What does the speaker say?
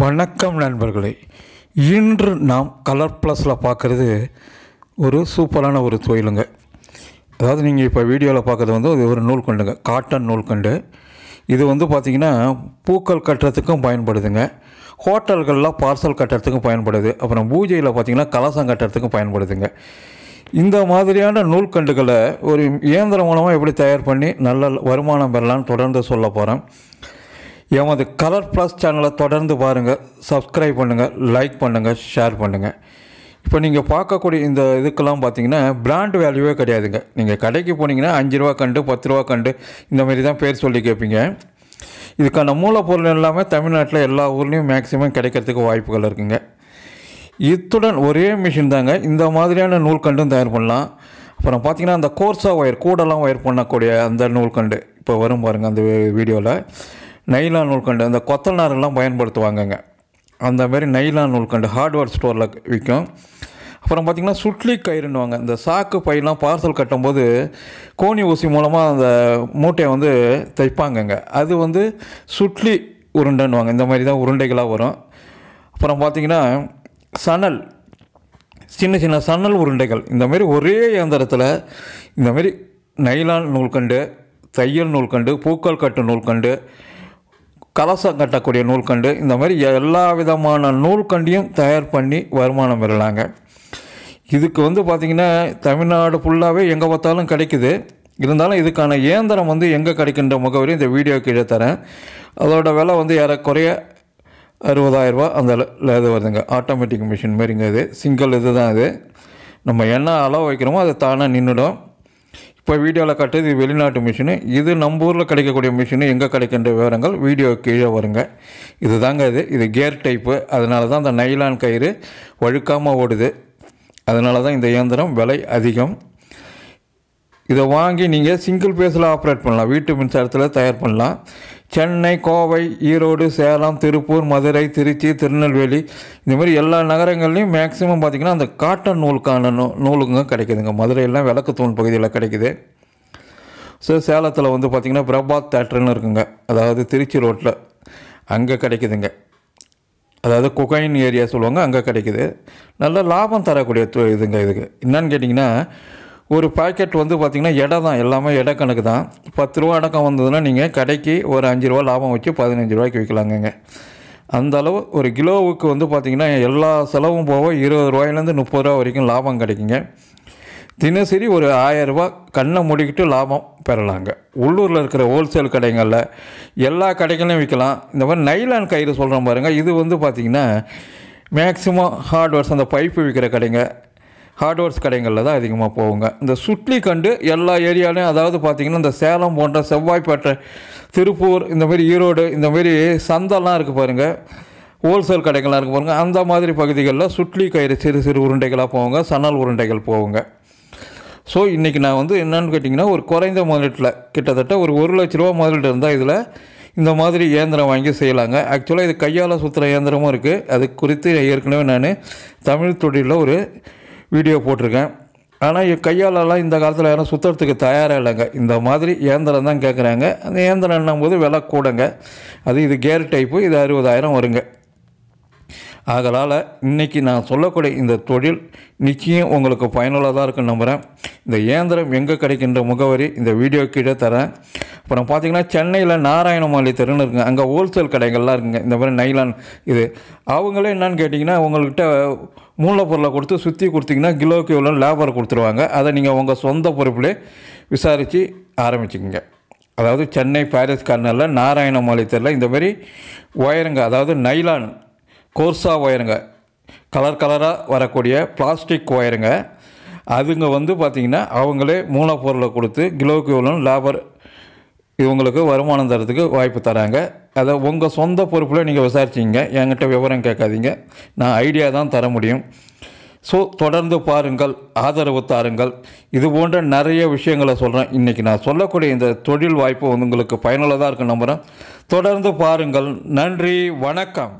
வணக்கம் நண்பர்களே இன்று நாம் கலர் ப்ளஸில் பார்க்குறது ஒரு சூப்பரான ஒரு தொழிலுங்க அதாவது நீங்கள் இப்போ வீடியோவில் பார்க்குறது வந்து ஒரு நூல் கொண்டுங்க காட்டன் நூல் கண்டு இது வந்து பார்த்திங்கன்னா பூக்கள் கட்டுறதுக்கும் பயன்படுதுங்க ஹோட்டல்களில் பார்சல் கட்டுறதுக்கும் பயன்படுது அப்புறம் பூஜையில் பார்த்திங்கன்னா கலசம் கட்டுறதுக்கும் பயன்படுதுங்க இந்த மாதிரியான நூல்கண்டுகளை ஒரு இயந்திரம் மூலமாக எப்படி தயார் பண்ணி நல்ல வருமானம் பெறலான்னு தொடர்ந்து சொல்ல போகிறேன் எமது கலர் ப்ளஸ் சேனலை தொடர்ந்து பாருங்கள் சப்ஸ்கிரைப் பண்ணுங்கள் லைக் பண்ணுங்கள் ஷேர் பண்ணுங்கள் இப்போ நீங்கள் பார்க்கக்கூடிய இந்த இதுக்கெல்லாம் பார்த்தீங்கன்னா பிராண்ட் வேல்யூவே கிடையாதுங்க நீங்கள் கடைக்கு போனீங்கன்னா அஞ்சு ரூபா கண்டு பத்து ரூபா கண்டு இந்த மாதிரி தான் பேர் சொல்லி கேட்பீங்க இதுக்கான மூலப்பொருள் எல்லாமே தமிழ்நாட்டில் எல்லா ஊர்லேயும் மேக்ஸிமம் கிடைக்கிறதுக்கு வாய்ப்புகள் இருக்குங்க இத்துடன் ஒரே மிஷின் தாங்க இந்த மாதிரியான நூல்கண்டும் தயார் பண்ணலாம் அப்புறம் பார்த்திங்கன்னா அந்த கோர்ஸாக ஒயர் கூடலாம் ஒயர் பண்ணக்கூடிய அந்த நூல்கண்டு இப்போ வரும் பாருங்கள் அந்த வீடியோவில் நைலா நூல்கண்டு அந்த கொத்தனாரெல்லாம் பயன்படுத்துவாங்கங்க அந்த மாதிரி நைலா நூல்கண்டு ஹார்ட்வேர் ஸ்டோரில் விற்கும் அப்புறம் பார்த்திங்கன்னா சுட்லி கயிறுன்னுவாங்க இந்த சாக்கு பையெல்லாம் பார்சல் கட்டும்போது கோணி ஊசி மூலமாக அந்த மூட்டையை வந்து தைப்பாங்கங்க அது வந்து சுட்லி உருண்டைன்னுவாங்க இந்த மாதிரி தான் உருண்டைகளாக வரும் அப்புறம் பார்த்திங்கன்னா சணல் சின்ன சின்ன சணல் உருண்டைகள் இந்த மாதிரி ஒரே இயந்திரத்தில் இந்த மாதிரி நைலான் நூல்கண்டு தையல் நூல்கண்டு பூக்கள் கட்டு நூல்கண்டு கலசம் கட்டக்கூடிய நூல்கண்டு இந்த மாதிரி எல்லா விதமான நூல்கண்டையும் தயார் பண்ணி வருமானம் பெறலாங்க இதுக்கு வந்து பார்த்திங்கன்னா தமிழ்நாடு ஃபுல்லாகவே எங்கே பார்த்தாலும் கிடைக்குது இருந்தாலும் இதுக்கான இயந்திரம் வந்து எங்கே கிடைக்கின்ற முகவரி இந்த வீடியோ கீழே தரேன் அதோடய விலை வந்து ஏறக்குறைய அறுபதாயிரரூபா அந்த இது வருதுங்க ஆட்டோமேட்டிக் மிஷின் மாரிங்க இது சிங்கிள் இது தான் இது நம்ம என்ன அளவு வைக்கிறோமோ அது தானாக நின்றுடும் இப்போ வீடியோவில் காட்டுறது இது வெளிநாட்டு மிஷினு இது நம்ம ஊரில் கிடைக்கக்கூடிய மிஷினு எங்கே கிடைக்கின்ற விவரங்கள் வீடியோ கீழே வருங்க இது தாங்க இது இது கேர் டைப்பு அதனால தான் அந்த நைலான் கயிறு வழுக்காமல் ஓடுது அதனால தான் இந்த இயந்திரம் விலை அதிகம் இதை வாங்கி நீங்கள் சிங்கிள் பேஸில் ஆப்ரேட் பண்ணலாம் வீட்டு மின்சாரத்தில் தயார் பண்ணலாம் சென்னை கோவை ஈரோடு சேலம் திருப்பூர் மதுரை திருச்சி திருநெல்வேலி இந்த மாதிரி எல்லா நகரங்கள்லையும் மேக்ஸிமம் பார்த்திங்கன்னா அந்த காட்டன் நூலுக்கான நூ நூலுங்க கிடைக்குதுங்க மதுரையெல்லாம் தூண் பகுதியில் கிடைக்குது ஸோ சேலத்தில் வந்து பார்த்திங்கன்னா பிரபாத் தேட்டர்னு இருக்குங்க அதாவது திருச்சி ரோட்டில் அங்கே கிடைக்குதுங்க அதாவது குகைன் ஏரியா சொல்லுவாங்க அங்கே கிடைக்குது நல்ல லாபம் தரக்கூடிய இதுங்க இதுக்கு என்னன்னு கேட்டிங்கன்னா ஒரு பாக்கெட் வந்து பார்த்திங்கன்னா இடம் தான் எல்லாமே இட கணக்கு தான் பத்து ரூபா அடக்கம் வந்ததுன்னா நீங்கள் கடைக்கு ஒரு அஞ்சு ரூபா லாபம் வச்சு பதினஞ்சு ரூபாய்க்கு விற்கலாங்க அந்த அளவு ஒரு கிலோவுக்கு வந்து பார்த்திங்கன்னா எல்லா செலவும் போக இருபது ரூபாயிலேருந்து முப்பது ரூபா வரைக்கும் லாபம் கிடைக்குங்க தினசரி ஒரு ஆயரூபா கண்ணை மூடிக்கிட்டு லாபம் பெறலாங்க உள்ளூரில் இருக்கிற ஹோல்சேல் கடைகளில் எல்லா கடைகளையும் விற்கலாம் இந்த மாதிரி நைலான் கயிறு சொல்கிறோம் பாருங்கள் இது வந்து பார்த்திங்கன்னா மேக்ஸிமம் ஹார்ட்வேர்ஸ் அந்த பைப்பு விற்கிற கடைங்க ஹார்ட்வேர்ஸ் கடைகளில் தான் அதிகமாக போவாங்க இந்த சுற்றி கண்டு எல்லா ஏரியாலையும் அதாவது பார்த்திங்கன்னா இந்த சேலம் போன்ற செவ்வாய்ப்பேட்டை திருப்பூர் இந்த மாதிரி ஈரோடு இந்த மாதிரி சந்தெல்லாம் இருக்குது பாருங்கள் ஹோல்சேல் கடைகள்லாம் இருக்குது பாருங்கள் அந்த மாதிரி பகுதிகளில் சுட்லி கயிறு சிறு சிறு உருண்டைகளாக போவாங்க சணல் உருண்டைகள் போவாங்க ஸோ இன்றைக்கி நான் வந்து என்னென்னு கேட்டிங்கன்னா ஒரு குறைந்த முதலீட்டில் கிட்டத்தட்ட ஒரு ஒரு லட்ச ரூபா முதலீட்டு இருந்தால் இதில் இந்த மாதிரி இயந்திரம் வாங்கி செய்யலாங்க ஆக்சுவலாக இது கையால் சுற்றுற இயந்திரமும் இருக்குது அது குறித்து ஏற்கனவே நான் தமிழ் தொழிலில் ஒரு வீடியோ போட்டிருக்கேன் ஆனால் கையாலெல்லாம் இந்த காலத்தில் யாரும் சுத்தறதுக்கு தயாராக இல்லைங்க இந்த மாதிரி இயந்திரம் தான் கேட்குறாங்க அந்த இயந்திரம் போது விலை கூடங்க அது இது கேர் டைப்பு இது அறுபதாயிரம் வருங்க ஆகலால் இன்றைக்கி நான் சொல்லக்கூடிய இந்த தொழில் நிச்சயம் உங்களுக்கு பயனுள்ளதாக இருக்குன்னு நம்புகிறேன் இந்த இயந்திரம் எங்கே கிடைக்கின்ற முகவரி இந்த வீடியோ கீழே தரேன் அப்புறம் பார்த்திங்கன்னா சென்னையில் நாராயணமாலி தெருன்னு இருக்குங்க அங்கே ஹோல்சேல் கடைகள்லாம் இருக்குங்க இந்த மாதிரி நைலான் இது அவங்களே என்னன்னு கேட்டிங்கன்னா உங்கள்கிட்ட பொருளை கொடுத்து சுற்றி கொடுத்திங்கன்னா கிலோக்கு எவ்வளோ லேபர் கொடுத்துருவாங்க அதை நீங்கள் உங்கள் சொந்த பொறுப்பிலே விசாரித்து ஆரம்பிச்சுக்கோங்க அதாவது சென்னை பாரிஸ் கார்னரில் நாராயணமாலி தெருவில் இந்த மாதிரி ஒயருங்க அதாவது நைலான் கோர்ஸா ஒயருங்க கலர் கலராக வரக்கூடிய பிளாஸ்டிக் ஒயருங்க அதுங்க வந்து பார்த்திங்கன்னா அவங்களே மூலப்பொருளை கொடுத்து கிலோக்கு எவ்வளோ லேபர் இது உங்களுக்கு வருமானம் தரத்துக்கு வாய்ப்பு தராங்க அதை உங்கள் சொந்த பொறுப்பில் நீங்கள் விசாரிச்சிங்க என்கிட்ட விவரம் கேட்காதீங்க நான் ஐடியா தான் தர முடியும் ஸோ தொடர்ந்து பாருங்கள் ஆதரவு தாருங்கள் இது போன்ற நிறைய விஷயங்களை சொல்கிறேன் இன்றைக்கி நான் சொல்லக்கூடிய இந்த தொழில் வாய்ப்பு உங்களுக்கு பயனுள்ளதாக இருக்குன்னு நம்புகிறேன் தொடர்ந்து பாருங்கள் நன்றி வணக்கம்